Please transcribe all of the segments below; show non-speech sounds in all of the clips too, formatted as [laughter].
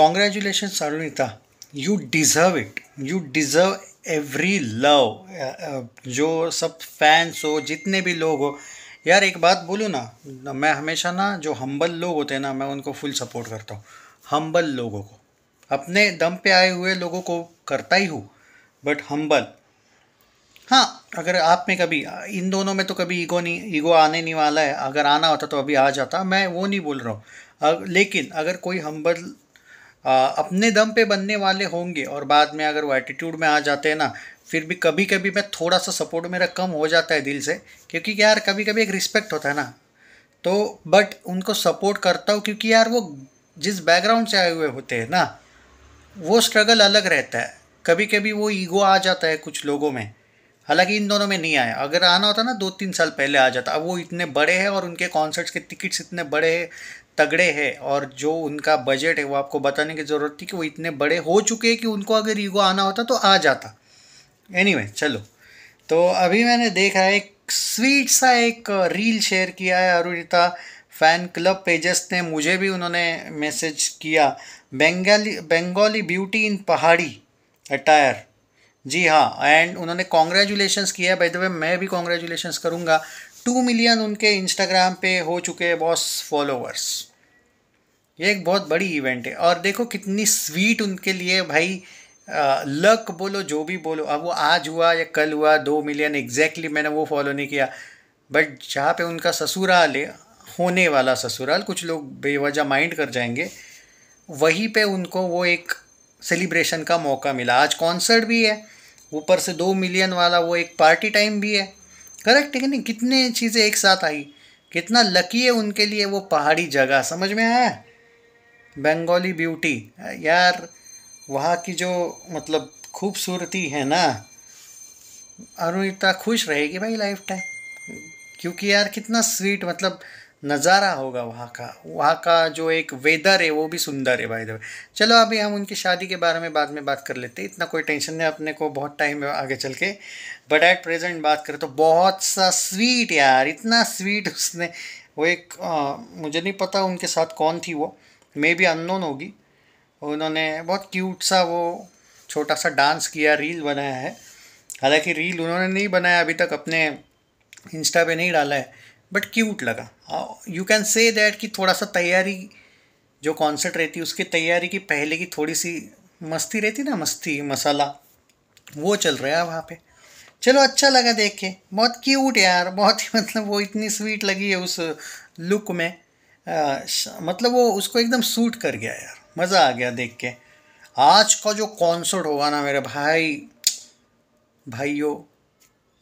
congratulations Arunita you deserve it you deserve every love जो सब fans हो जितने भी लोग हो यार एक बात बोलूँ ना मैं हमेशा ना जो हम्बल लोग होते हैं ना मैं उनको फुल सपोर्ट करता हूँ हम्बल लोगों को अपने दम पे आए हुए लोगों को करता ही हूँ बट हम्बल हाँ अगर आप में कभी इन दोनों में तो कभी ईगो नहीं ईगो आने नहीं वाला है अगर आना होता तो अभी आ जाता मैं वो नहीं बोल रहा हूँ लेकिन अगर कोई हम्बल अपने दम पे बनने वाले होंगे और बाद में अगर वो एटीट्यूड में आ जाते हैं ना फिर भी कभी कभी मैं थोड़ा सा सपोर्ट मेरा कम हो जाता है दिल से क्योंकि यार कभी कभी एक रिस्पेक्ट होता है ना तो बट उनको सपोर्ट करता हूँ क्योंकि यार वो जिस बैकग्राउंड से आए हुए होते हैं ना वो स्ट्रगल अलग रहता है कभी कभी वो ईगो आ जाता है कुछ लोगों में हालांकि इन दोनों में नहीं आया अगर आना होता ना दो तीन साल पहले आ जाता अब वो इतने बड़े हैं और उनके कॉन्सर्ट्स के टिकट्स इतने बड़े हैं तगड़े हैं और जो उनका बजट है वो आपको बताने की ज़रूरत थी कि वो इतने बड़े हो चुके हैं कि उनको अगर ईगो आना होता तो आ जाता एनी anyway, चलो तो अभी मैंने देखा है एक स्वीट सा एक रील शेयर किया है अरुणिता फ़ैन क्लब पेजेस ने मुझे भी उन्होंने मैसेज किया बंगाली बंगाली ब्यूटी इन पहाड़ी अटायर जी हाँ एंड उन्होंने कॉन्ग्रेचुलेशंस किया बाय द वे मैं भी कॉन्ग्रेचुलेशंस करूँगा टू मिलियन उनके इंस्टाग्राम पे हो चुके हैं बॉस फॉलोअर्स ये एक बहुत बड़ी इवेंट है और देखो कितनी स्वीट उनके लिए भाई लक बोलो जो भी बोलो अब वो आज हुआ या कल हुआ दो मिलियन एग्जैक्टली मैंने वो फॉलो नहीं किया बट जहाँ पे उनका ससुराल है होने वाला ससुराल कुछ लोग बेवजह माइंड कर जाएंगे वहीं पे उनको वो एक सेलिब्रेशन का मौका मिला आज कॉन्सर्ट भी है ऊपर से दो मिलियन वाला वो एक पार्टी टाइम भी है करेक्ट है कि नहीं कितने चीज़ें एक साथ आई कितना लकी है उनके लिए वो पहाड़ी जगह समझ में आया बंगाली ब्यूटी यार वहाँ की जो मतलब खूबसूरती है ना अरुणिता खुश रहेगी भाई लाइफ टाइम क्योंकि यार कितना स्वीट मतलब नज़ारा होगा वहाँ का वहाँ का जो एक वेदर है वो भी सुंदर है भाई देव चलो अभी हम उनकी शादी के बारे में बाद में बात कर लेते हैं इतना कोई टेंशन नहीं अपने को बहुत टाइम है आगे चल के बट एट प्रेजेंट बात करें तो बहुत सा स्वीट यार इतना स्वीट उसने वो एक आ, मुझे नहीं पता उनके साथ कौन थी वो मे भी अननोन होगी उन्होंने बहुत क्यूट सा वो छोटा सा डांस किया रील बनाया है हालांकि रील उन्होंने नहीं बनाया अभी तक अपने इंस्टा पे नहीं डाला है बट क्यूट लगा यू कैन से दैट कि थोड़ा सा तैयारी जो कॉन्सर्ट रहती है उसकी तैयारी की पहले की थोड़ी सी मस्ती रहती ना मस्ती मसाला वो चल रहा है वहाँ पे चलो अच्छा लगा देख के बहुत क्यूट यार बहुत ही [laughs] मतलब वो इतनी स्वीट लगी है उस लुक में आ, मतलब वो उसको एकदम सूट कर गया यार मज़ा आ गया देख के आज का जो कॉन्सर्ट होगा ना मेरे भाई भाइयों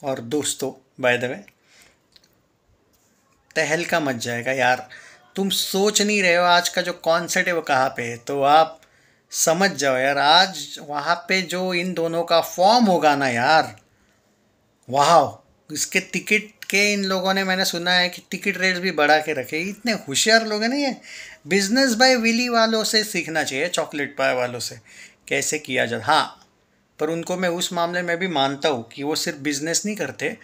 और दोस्तों बाय द वे तहलका मच जाएगा यार तुम सोच नहीं रहे हो आज का जो कॉन्सर्ट है वो कहाँ पे है तो आप समझ जाओ यार आज वहाँ पे जो इन दोनों का फॉर्म होगा ना यार वाह इसके टिकट के इन लोगों ने मैंने सुना है कि टिकट रेट्स भी बढ़ा के रखे इतने होशियार लोग हैं ना ये बिजनेस बाय विली वालों से सीखना चाहिए चॉकलेट पाए वालों से कैसे किया जाए हाँ पर उनको मैं उस मामले में भी मानता हूँ कि वो सिर्फ बिजनेस नहीं करते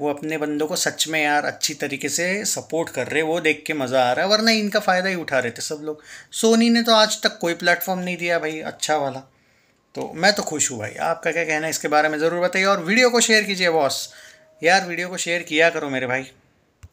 वो अपने बंदों को सच में यार अच्छी तरीके से सपोर्ट कर रहे वो देख के मज़ा आ रहा है वरना इनका फ़ायदा ही उठा रहे थे सब लोग सोनी ने तो आज तक कोई प्लेटफॉर्म नहीं दिया भाई अच्छा वाला तो मैं तो खुश हूँ भाई आपका क्या कहना है इसके बारे में ज़रूर बताइए और वीडियो को शेयर कीजिए बॉस यार वीडियो को शेयर किया करो मेरे भाई